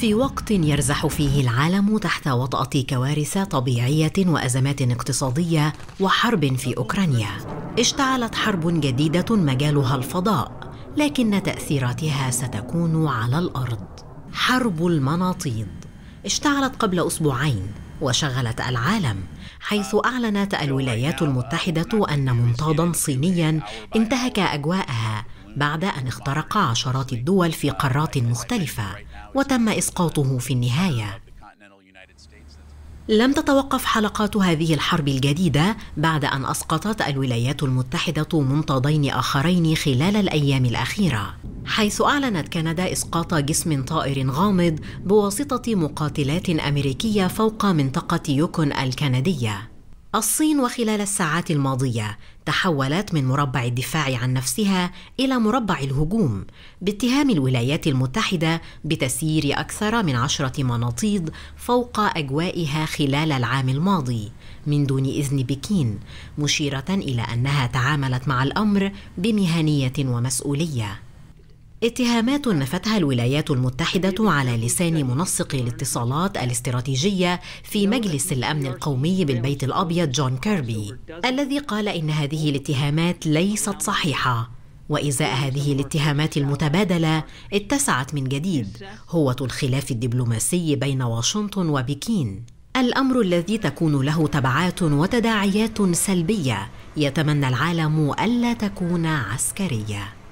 في وقت يرزح فيه العالم تحت وطأة كوارث طبيعية وأزمات اقتصادية وحرب في أوكرانيا، اشتعلت حرب جديدة مجالها الفضاء، لكن تأثيراتها ستكون على الأرض. حرب المناطيد اشتعلت قبل أسبوعين وشغلت العالم حيث أعلنت الولايات المتحدة أن منطادا صينيا انتهك أجواءها بعد أن اخترق عشرات الدول في قارات مختلفة وتم اسقاطه في النهايه لم تتوقف حلقات هذه الحرب الجديده بعد ان اسقطت الولايات المتحده منتضين اخرين خلال الايام الاخيره حيث اعلنت كندا اسقاط جسم طائر غامض بواسطه مقاتلات امريكيه فوق منطقه يوكون الكنديه الصين وخلال الساعات الماضيه تحولت من مربع الدفاع عن نفسها الى مربع الهجوم باتهام الولايات المتحده بتسيير اكثر من عشره مناطيد فوق اجوائها خلال العام الماضي من دون اذن بكين مشيره الى انها تعاملت مع الامر بمهنيه ومسؤوليه اتهامات نفتها الولايات المتحدة على لسان منسق الاتصالات الاستراتيجية في مجلس الأمن القومي بالبيت الأبيض جون كيربي الذي قال إن هذه الاتهامات ليست صحيحة وإزاء هذه الاتهامات المتبادلة اتسعت من جديد هوة الخلاف الدبلوماسي بين واشنطن وبكين الأمر الذي تكون له تبعات وتداعيات سلبية يتمنى العالم ألا تكون عسكرية